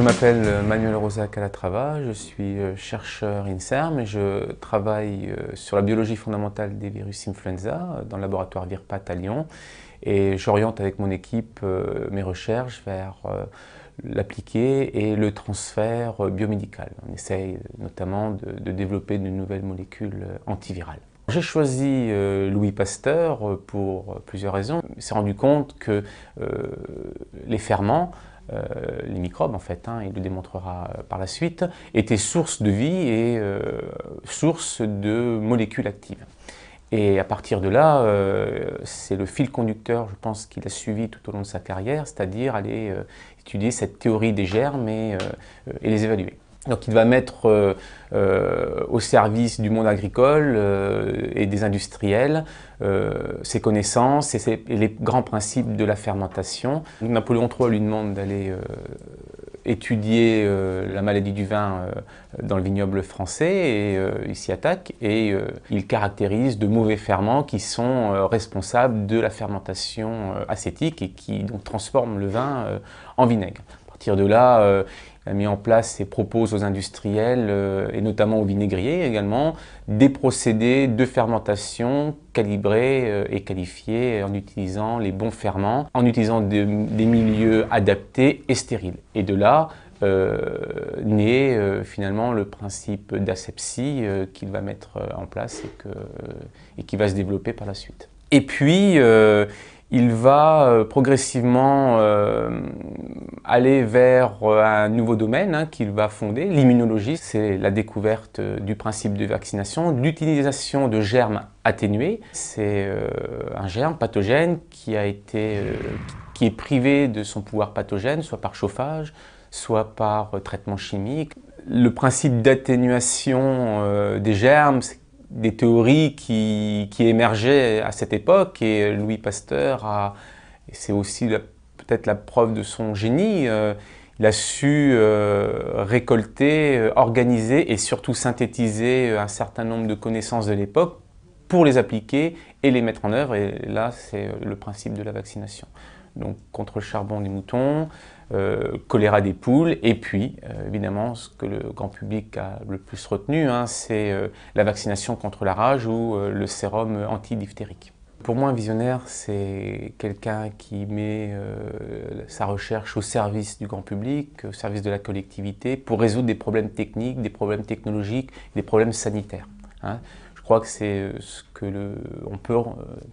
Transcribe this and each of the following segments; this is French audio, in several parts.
Je m'appelle euh, Manuel Rosa Calatrava, je suis euh, chercheur INSERM et je travaille euh, sur la biologie fondamentale des virus influenza dans le laboratoire VIRPAT à Lyon et j'oriente avec mon équipe mes recherches vers l'appliqué et le transfert biomédical. On essaye notamment de, développer de nouvelles molécules antivirales. J'ai choisi Louis Pasteur pour plusieurs raisons. Il s'est rendu compte que les ferments euh, les microbes en fait, hein, il le démontrera euh, par la suite, étaient source de vie et euh, source de molécules actives. Et à partir de là, c'est le fil conducteur, je pense, qu'il a suivi tout au long de sa carrière, c'est-à-dire aller étudier cette théorie des germes et les évaluer. Donc il va mettre euh, euh, au service du monde agricole euh, et des industriels ses connaissances et, les grands principes de la fermentation. Napoléon III lui demande d'aller étudier la maladie du vin dans le vignoble français et il s'y attaque et il caractérise de mauvais ferments qui sont responsables de la fermentation acétique et qui donc transforment le vin en vinaigre partir de là, il euh, a mis en place et propose aux industriels, euh, et notamment aux vinaigriers également, des procédés de fermentation calibrés euh, et qualifiés en utilisant les bons ferments, en utilisant des milieux adaptés et stériles. Et de là, naît finalement le principe d'asepsie qu'il va mettre en place et qui va se développer par la suite. Et puis, euh, il va euh, progressivement euh, aller vers un nouveau domaine hein, qu'il va fonder. L'immunologie, c'est la découverte du principe de vaccination, l'utilisation de germes atténués. C'est un germe pathogène qui, a été, qui est privé de son pouvoir pathogène, soit par chauffage, soit par traitement chimique. Le principe d'atténuation des germes, des théories qui, émergeaient à cette époque et Louis Pasteur, a. c'est aussi peut-être la preuve de son génie, euh, il a su euh, récolter, euh, organiser et surtout synthétiser un certain nombre de connaissances de l'époque pour les appliquer et les mettre en œuvre. Et là, c'est le principe de la vaccination donc contre le charbon des moutons, euh, choléra des poules, et puis euh, évidemment ce que le grand public a le plus retenu, hein, c'est euh, la vaccination contre la rage ou le sérum antidiphtérique. Pour moi, un visionnaire, c'est quelqu'un qui met sa recherche au service du grand public, au service de la collectivité, pour résoudre des problèmes techniques, des problèmes technologiques, des problèmes sanitaires. Hein. Je crois que c'est euh, ce que on peut euh,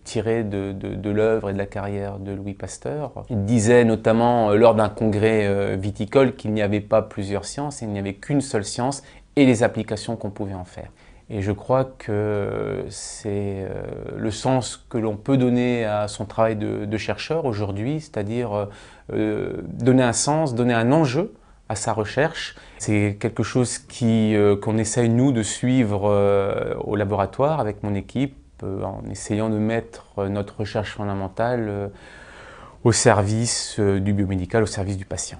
tirer de, l'œuvre et de la carrière de Louis Pasteur. Il disait notamment euh, lors d'un congrès viticole qu'il n'y avait pas plusieurs sciences, il n'y avait qu'une seule science et les applications qu'on pouvait en faire. Et je crois que c'est le sens que l'on peut donner à son travail de chercheur aujourd'hui, c'est-à-dire donner un sens, donner un enjeu à sa recherche. C'est quelque chose euh, qu'on essaye nous de suivre euh, au laboratoire avec mon équipe euh, en essayant de mettre notre recherche fondamentale au service du biomédical, au service du patient.